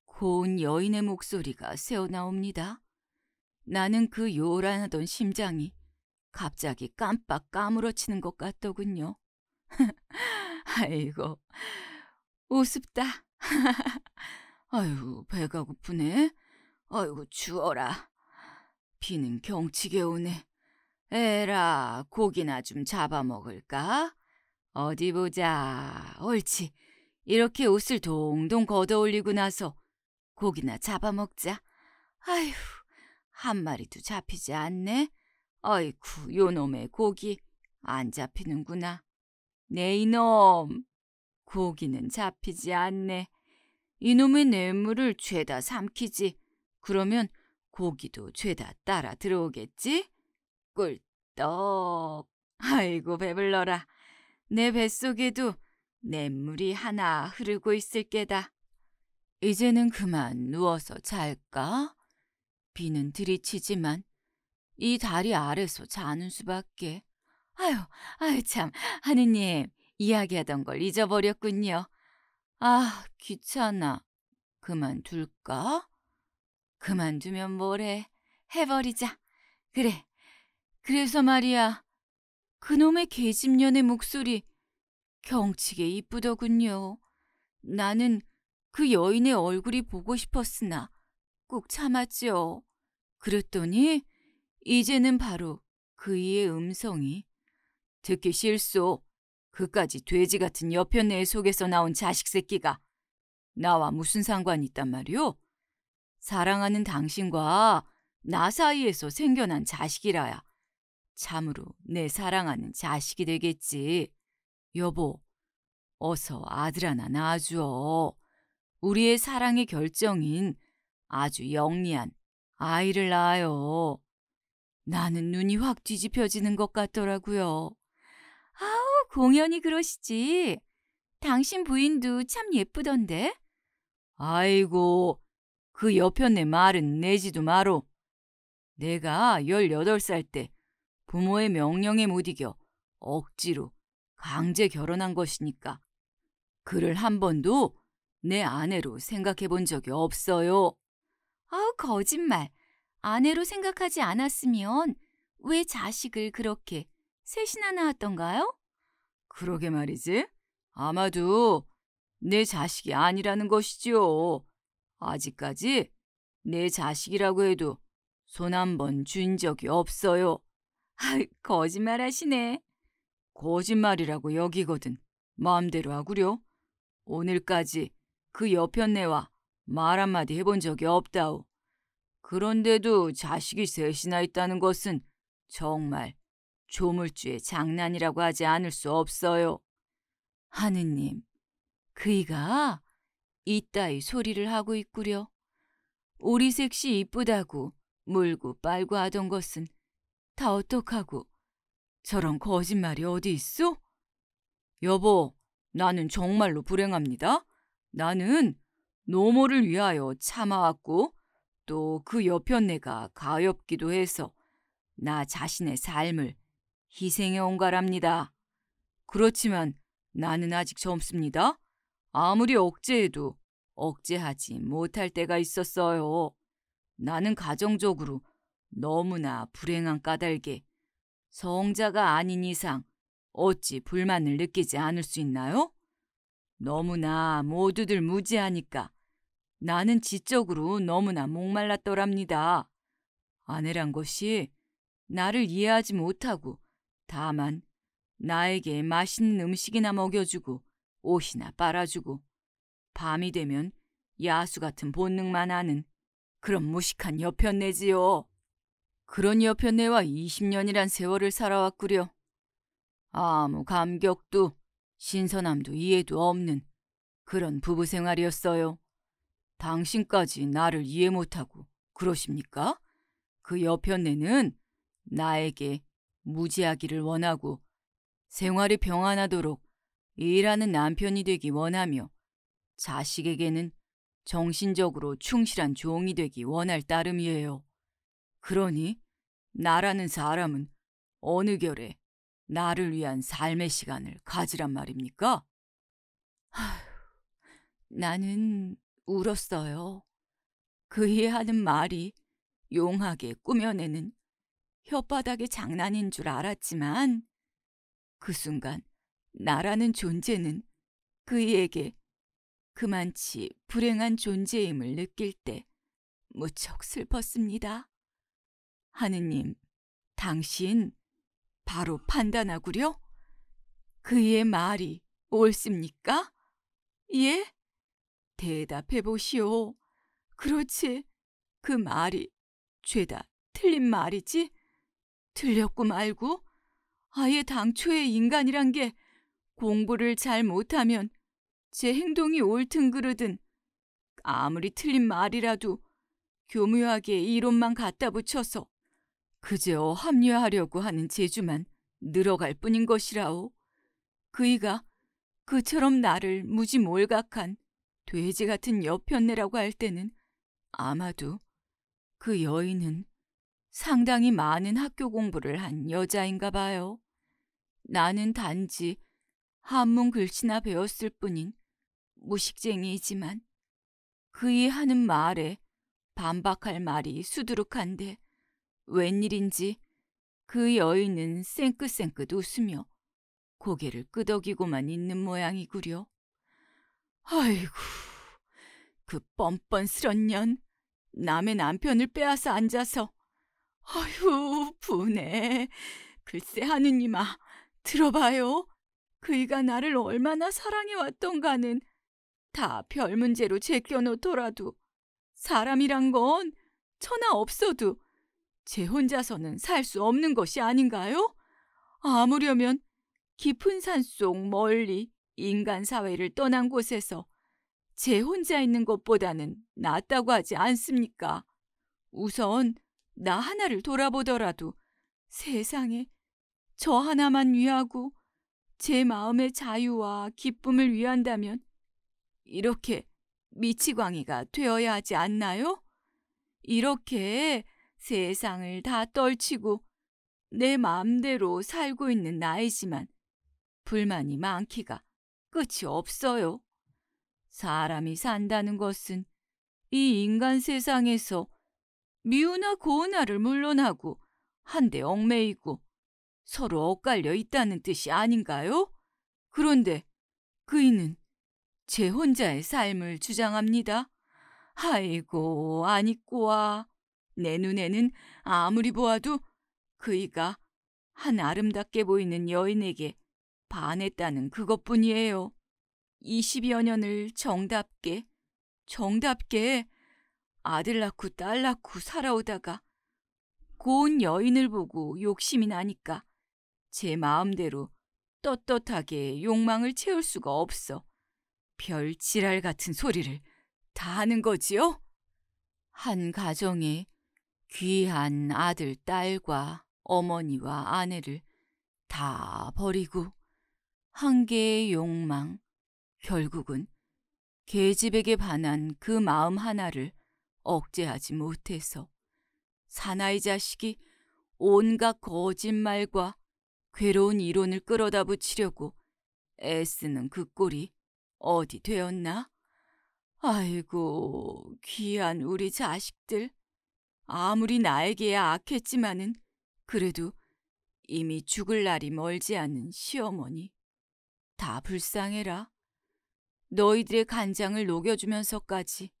고운 여인의 목소리가 새어나옵니다. 나는 그 요란하던 심장이 갑자기 깜빡 까무러치는 것 같더군요. [LAUGHS] 아이고, 우습다. [LAUGHS] 아유, 배가 고프네. 아이고, 주어라 비는 경치게 오네. 에라, 고기나 좀 잡아먹을까? 어디 보자. 옳지. 이렇게 옷을 동동 걷어올리고 나서 고기나 잡아먹자. 아휴, 한 마리도 잡히지 않네. 아이쿠, 요놈의 고기 안 잡히는구나. 네 이놈, 고기는 잡히지 않네. 이놈의 뇌물을 죄다 삼키지. 그러면 고기도 죄다 따라 들어오겠지? 꿀떡. 아이고 배불러라. 내 뱃속에도 냇물이 하나 흐르고 있을 게다. 이제는 그만 누워서 잘까? 비는 들이치지만 이 다리 아래서 자는 수밖에. 아유, 아유 참, 하느님 이야기하던 걸 잊어버렸군요. 아, 귀찮아. 그만둘까? 그만두면 뭐래. 해버리자. 그래, 그래서 말이야. 그놈의 계집년의 목소리 경치게 이쁘더군요. 나는 그 여인의 얼굴이 보고 싶었으나 꾹 참았지요. 그랬더니 이제는 바로 그이의 음성이 듣기 싫소. 그까지 돼지 같은 여편네의 속에서 나온 자식 새끼가 나와 무슨 상관이 있단 말이오? 사랑하는 당신과 나 사이에서 생겨난 자식이라야 참으로 내 사랑하는 자식이 되겠지. 여보, 어서 아들 하나 낳아주어. 우리의 사랑의 결정인 아주 영리한 아이를 낳아요. 나는 눈이 확 뒤집혀지는 것 같더라고요. 아우, 공연히 그러시지. 당신 부인도 참 예쁘던데. 아이고, 그 여편네 말은 내지도 마로. 내가 18살 때 부모의 명령에 못 이겨 억지로 강제 결혼한 것이니까 그를 한 번도 내 아내로 생각해 본 적이 없어요. 아우 거짓말. 아내로 생각하지 않았으면 왜 자식을 그렇게 셋이나 낳았던가요? 그러게 말이지. 아마도 내 자식이 아니라는 것이지요. 아직까지 내 자식이라고 해도 손 한 번 준 적이 없어요. 거짓말 하시네. 거짓말이라고 여기거든. 마음대로 하구려. 오늘까지 그 여편네와 말 한마디 해본 적이 없다오. 그런데도 자식이 셋이나 있다는 것은 정말 조물주의 장난이라고 하지 않을 수 없어요. 하느님, 그이가 이따위 소리를 하고 있구려. 우리색시 이쁘다고 물고 빨고 하던 것은 다 어떡하고 저런 거짓말이 어디 있어? 여보, 나는 정말로 불행합니다. 나는 노모를 위하여 참아왔고 또 그옆편내가 가엾기도 해서 나 자신의 삶을 희생해 온가랍니다 그렇지만 나는 아직 젊습니다. 아무리 억제해도 억제하지 못할 때가 있었어요. 나는 가정적으로 너무나 불행한 까닭에 성자가 아닌 이상 어찌 불만을 느끼지 않을 수 있나요? 너무나 모두들 무지하니까 나는 지적으로 너무나 목말랐더랍니다. 아내란 것이 나를 이해하지 못하고 다만 나에게 맛있는 음식이나 먹여주고 옷이나 빨아주고 밤이 되면 야수 같은 본능만 하는 그런 무식한 여편내지요 그런 여편네와 20년이란 세월을 살아왔구려. 아무 감격도 신선함도 이해도 없는 그런 부부 생활이었어요. 당신까지 나를 이해 못하고 그러십니까? 그 여편네는 나에게 무지하기를 원하고 생활이 평안하도록 일하는 남편이 되기 원하며 자식에게는 정신적으로 충실한 종이 되기 원할 따름이에요. 그러니 나라는 사람은 어느 결에 나를 위한 삶의 시간을 가지란 말입니까? 하휴, 나는 울었어요. 그이 하는 말이 용하게 꾸며내는 혓바닥의 장난인 줄 알았지만 그 순간 나라는 존재는 그이에게 그만치 불행한 존재임을 느낄 때 무척 슬펐습니다. 하느님, 당신 바로 판단하구려? 그의 말이 옳습니까? 예? 대답해 보시오. 그렇지. 그 말이 죄다 틀린 말이지? 틀렸고 말고 아예 당초에 인간이란 게 공부를 잘 못하면 제 행동이 옳든 그르든 아무리 틀린 말이라도 교묘하게 이론만 갖다 붙여서 그저 합류하려고 하는 재주만 늘어갈 뿐인 것이라오. 그이가 그처럼 나를 무지 몰각한 돼지 같은 여편네라고 할 때는 아마도 그 여인은 상당히 많은 학교 공부를 한 여자인가 봐요. 나는 단지 한문 글씨나 배웠을 뿐인 무식쟁이이지만 그이 하는 말에 반박할 말이 수두룩한데 웬일인지 그 여인은 쌩끗쌩끗 웃으며 고개를 끄덕이고만 있는 모양이구려. 아이고, 그 뻔뻔스런 년, 남의 남편을 빼앗아 앉아서. 아휴, 분해. 글쎄 하느님아, 들어봐요. 그이가 나를 얼마나 사랑해왔던가는 다 별 문제로 제껴놓더라도 사람이란 건 천하 없어도 제 혼자서는 살 수 없는 것이 아닌가요? 아무려면 깊은 산속 멀리 인간 사회를 떠난 곳에서 제 혼자 있는 것보다는 낫다고 하지 않습니까? 우선 나 하나를 돌아보더라도 세상에 저 하나만 위하고 제 마음의 자유와 기쁨을 위한다면 이렇게 미치광이가 되어야 하지 않나요? 이렇게 세상을 다 떨치고 내 마음대로 살고 있는 나이지만 불만이 많기가 끝이 없어요. 사람이 산다는 것은 이 인간 세상에서 미우나 고우나를 물론하고 한데 얽매이고 서로 엇갈려 있다는 뜻이 아닌가요? 그런데 그이는 제 혼자의 삶을 주장합니다. 아이고, 아니꼬아. 내 눈에는 아무리 보아도 그이가 한 아름답게 보이는 여인에게 반했다는 그것뿐이에요. 20여 년을 정답게, 정답게 아들 낳고 딸 낳고 살아오다가 고운 여인을 보고 욕심이 나니까 제 마음대로 떳떳하게 욕망을 채울 수가 없어. 별 지랄 같은 소리를 다 하는 거지요? 한 가정에 귀한 아들, 딸과 어머니와 아내를 다 버리고 한 개의 욕망, 결국은 계집에게 반한 그 마음 하나를 억제하지 못해서 사나이 자식이 온갖 거짓말과 괴로운 이론을 끌어다 붙이려고 애쓰는 그 꼴이 어디 되었나? 아이고, 귀한 우리 자식들. 아무리 나에게야 악했지만은 그래도 이미 죽을 날이 멀지 않은 시어머니. 다 불쌍해라. 너희들의 간장을 녹여주면서까지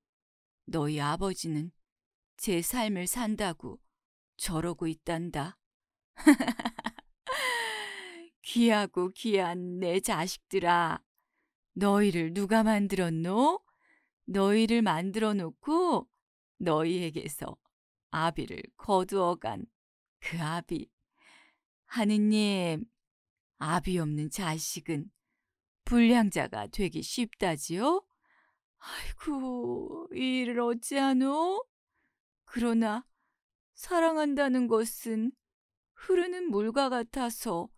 너희 아버지는 제 삶을 산다고 저러고 있단다. [LAUGHS] 귀하고 귀한 내 자식들아. 너희를 누가 만들었노? 너희를 만들어 놓고 너희에게서 아비를 거두어간 그 아비. 하느님, 아비 없는 자식은 불량자가 되기 쉽다지요? 아이고, 이 일을 어찌하노? 그러나 사랑한다는 것은 흐르는 물과 같아서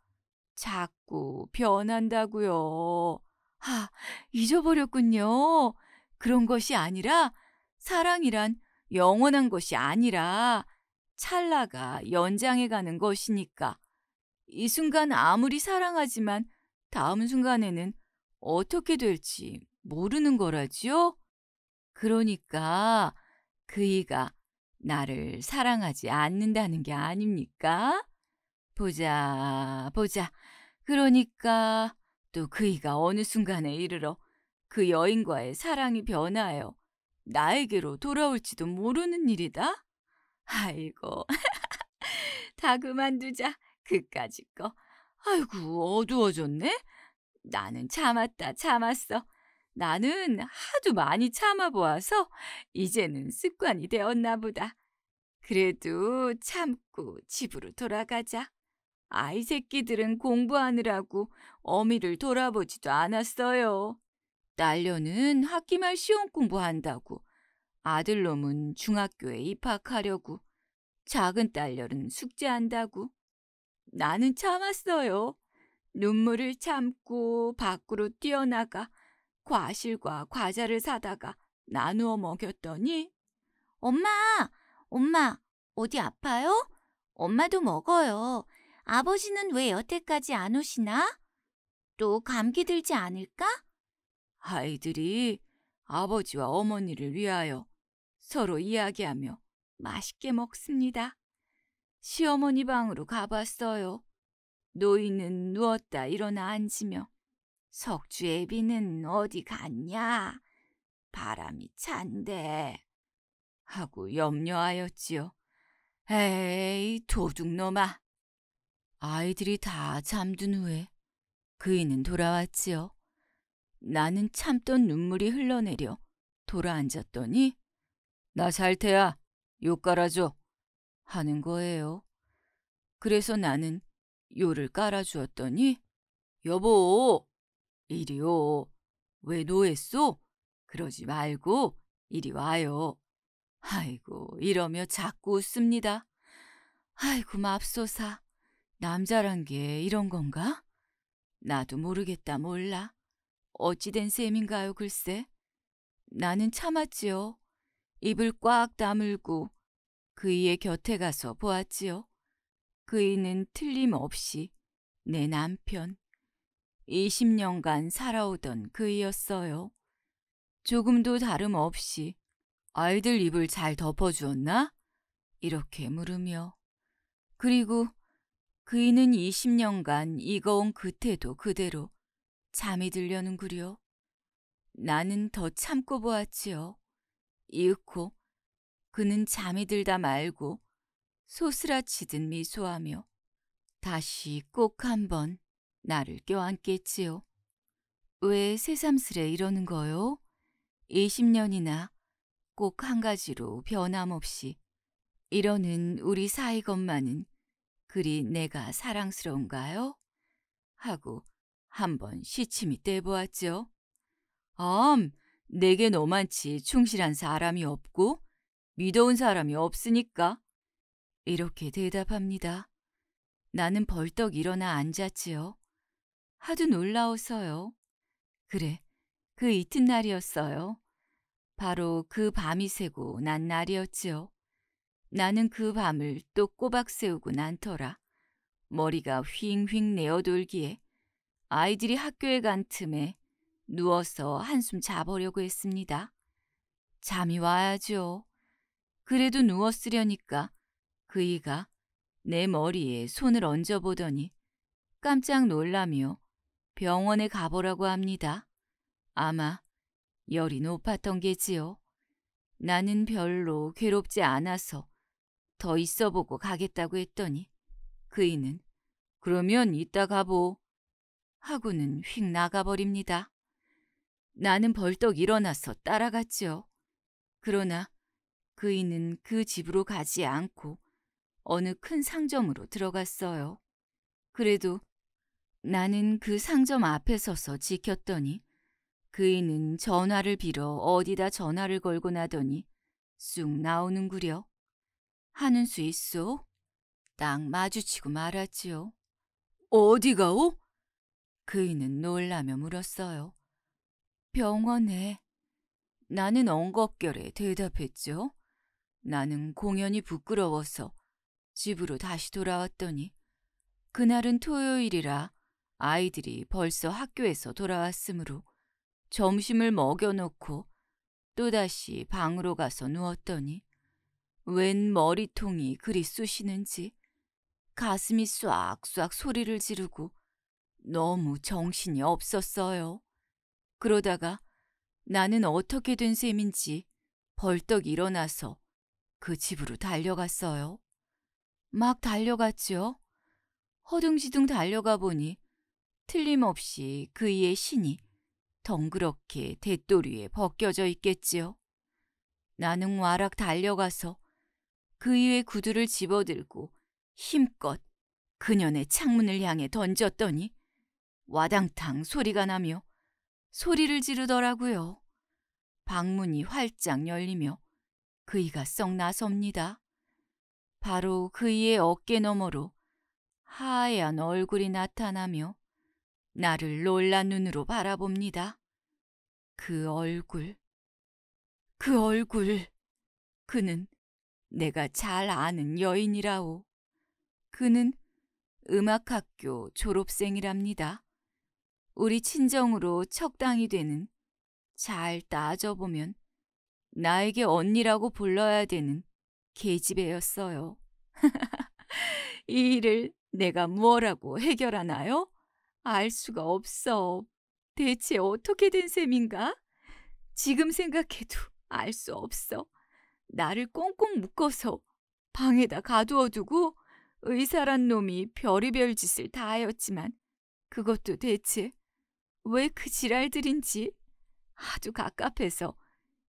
자꾸 변한다고요. 아, 잊어버렸군요. 그런 것이 아니라 사랑이란 영원한 것이 아니라 찰나가 연장해 가는 것이니까 이 순간 아무리 사랑하지만 다음 순간에는 어떻게 될지 모르는 거라지요? 그러니까 그이가 나를 사랑하지 않는다는 게 아닙니까? 보자, 보자. 그러니까 또 그이가 어느 순간에 이르러 그 여인과의 사랑이 변하여 나에게로 돌아올지도 모르는 일이다? 아이고, [LAUGHS] 다 그만두자. 그까짓 거. 아이고, 어두워졌네? 나는 참았다, 참았어. 나는 하도 많이 참아보아서 이제는 습관이 되었나 보다. 그래도 참고 집으로 돌아가자. 아이 새끼들은 공부하느라고 어미를 돌아보지도 않았어요. 딸려는 학기 말 시험 공부한다고 아들놈은 중학교에 입학하려고 작은 딸려는 숙제한다고 나는 참았어요. 눈물을 참고 밖으로 뛰어나가 과실과 과자를 사다가 나누어 먹였더니 엄마, 엄마, 어디 아파요? 엄마도 먹어요. 아버지는 왜 여태까지 안 오시나? 또 감기 들지 않을까? 아이들이 아버지와 어머니를 위하여 서로 이야기하며 맛있게 먹습니다. 시어머니 방으로 가봤어요. 노인은 누웠다 일어나 앉으며 석주 애비는 어디 갔냐? 바람이 찬데. 하고 염려하였지요. 에이, 도둑놈아. 아이들이 다 잠든 후에 그이는 돌아왔지요. 나는 참던 눈물이 흘러내려 돌아앉았더니 나잘태야요 깔아줘 하는 거예요. 그래서 나는 요를 깔아주었더니 여보 이리 오왜 노했소? 그러지 말고 이리 와요. 아이고 이러며 자꾸 웃습니다. 아이고 맙소사 남자란 게 이런 건가? 나도 모르겠다 몰라. 어찌된 셈인가요, 글쎄? 나는 참았지요. 입을 꽉 다물고 그이의 곁에 가서 보았지요. 그이는 틀림없이 내 남편. 20년간 살아오던 그이였어요. 조금도 다름없이 아이들 입을 잘 덮어주었나? 이렇게 물으며 그리고 그이는 20년간 이거온 그 태도 그대로 잠이 들려는구려. 나는 더 참고 보았지요. 이윽고 그는 잠이 들다 말고 소스라치듯 미소하며 다시 꼭 한 번 나를 껴안겠지요. 왜 새삼스레 이러는 거요? 20년이나 꼭 한 가지로 변함없이 이러는 우리 사이것만은 그리 내가 사랑스러운가요? 하고 한번 시침이 떼보았지요. 암, 내게 너만치 충실한 사람이 없고 믿어온 사람이 없으니까. 이렇게 대답합니다. 나는 벌떡 일어나 앉았지요. 하도 놀라워서요. 그래, 그 이튿날이었어요. 바로 그 밤이 새고 난 날이었지요. 나는 그 밤을 또 꼬박 세우고 난터라. 머리가 휙휙 내어돌기에 아이들이 학교에 간 틈에 누워서 한숨 자보려고 했습니다. 잠이 와야죠. 그래도 누웠으려니까 그이가 내 머리에 손을 얹어보더니 깜짝 놀라며 병원에 가보라고 합니다. 아마 열이 높았던 게지요. 나는 별로 괴롭지 않아서 더 있어보고 가겠다고 했더니 그이는 그러면 이따 가보 하고는 휙 나가버립니다. 나는 벌떡 일어나서 따라갔지요. 그러나 그이는 그 집으로 가지 않고 어느 큰 상점으로 들어갔어요. 그래도 나는 그 상점 앞에 서서 지켰더니 그이는 전화를 빌어 어디다 전화를 걸고 나더니 쑥 나오는구려. 하는 수 있소? 딱 마주치고 말았지요. 어디가오? 그이는 놀라며 물었어요. 병원에. 나는 엉겁결에 대답했죠. 나는 공연이 부끄러워서 집으로 다시 돌아왔더니 그날은 토요일이라 아이들이 벌써 학교에서 돌아왔으므로 점심을 먹여놓고 또다시 방으로 가서 누웠더니 웬 머리통이 그리 쑤시는지 가슴이 쏵 쏵 소리를 지르고 너무 정신이 없었어요. 그러다가 나는 어떻게 된 셈인지 벌떡 일어나서 그 집으로 달려갔어요. 막달려갔죠 허둥지둥 달려가 보니 틀림없이 그이의 신이 덩그렇게 대돌 위에 벗겨져 있겠지요. 나는 와락 달려가서 그이의 구두를 집어들고 힘껏 그년의 창문을 향해 던졌더니 와당탕 소리가 나며 소리를 지르더라고요. 방문이 활짝 열리며 그이가 썩 나섭니다. 바로 그이의 어깨 너머로 하얀 얼굴이 나타나며 나를 놀란 눈으로 바라봅니다. 그 얼굴, 그 얼굴. 그는 내가 잘 아는 여인이라오. 그는 음악학교 졸업생이랍니다. 우리 친정으로 적당히 되는 잘 따져보면 나에게 언니라고 불러야 되는 계집애였어요. [LAUGHS] 이 일을 내가 뭐라고 해결하나요? 알 수가 없어. 대체 어떻게 된 셈인가? 지금 생각해도 알 수 없어. 나를 꽁꽁 묶어서 방에다 가두어 두고 의사란 놈이 별의별 짓을 다 하였지만 그것도 대체 왜그 지랄들인지 아주 갑갑해서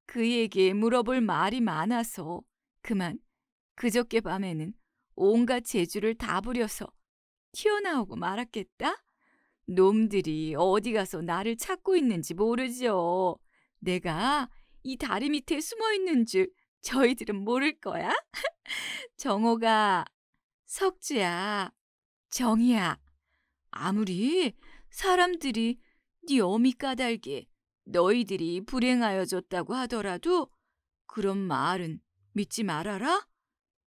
그에게 물어볼 말이 많아서 그만 그저께 밤에는 온갖 재주를 다 부려서 튀어나오고 말았겠다? 놈들이 어디 가서 나를 찾고 있는지 모르죠. 내가 이 다리 밑에 숨어 있는 줄 저희들은 모를 거야? [LAUGHS] 정호가, 석주야, 정이야. 아무리 사람들이 네 어미 까닭에 너희들이 불행하여졌다고 하더라도 그런 말은 믿지 말아라.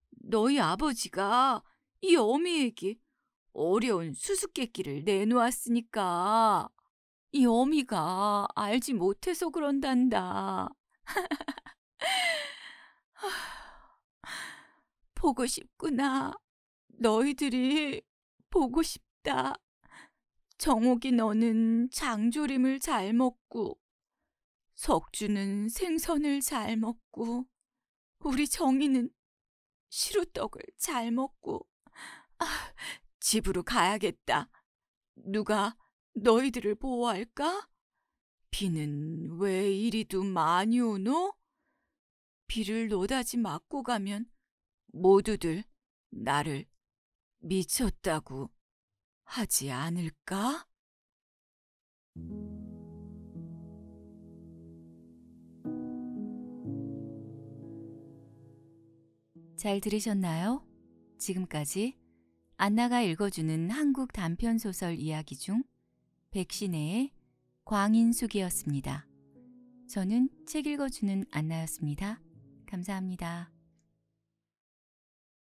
너희 아버지가 이 어미에게 어려운 수수께끼를 내놓았으니까 이 어미가 알지 못해서 그런단다. [LAUGHS] 보고 싶구나. 너희들이 보고 싶다. 정옥이 너는 장조림을 잘 먹고 석주는 생선을 잘 먹고 우리 정이는 시루떡을 잘 먹고 아, 집으로 가야겠다. 누가 너희들을 보호할까? 비는 왜 이리도 많이 오노? 비를 노다지 맞고 가면 모두들 나를 미쳤다고 하지 않을까? 잘 들으셨나요? 지금까지 안나가 읽어주는 한국 단편 소설 이야기 중 백신의 광인숙이었습니다. 저는 책 읽어주는 안나였습니다. 감사합니다.